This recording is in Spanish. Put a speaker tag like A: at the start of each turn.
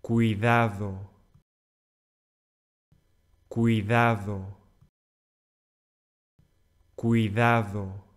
A: cuidado, cuidado, cuidado.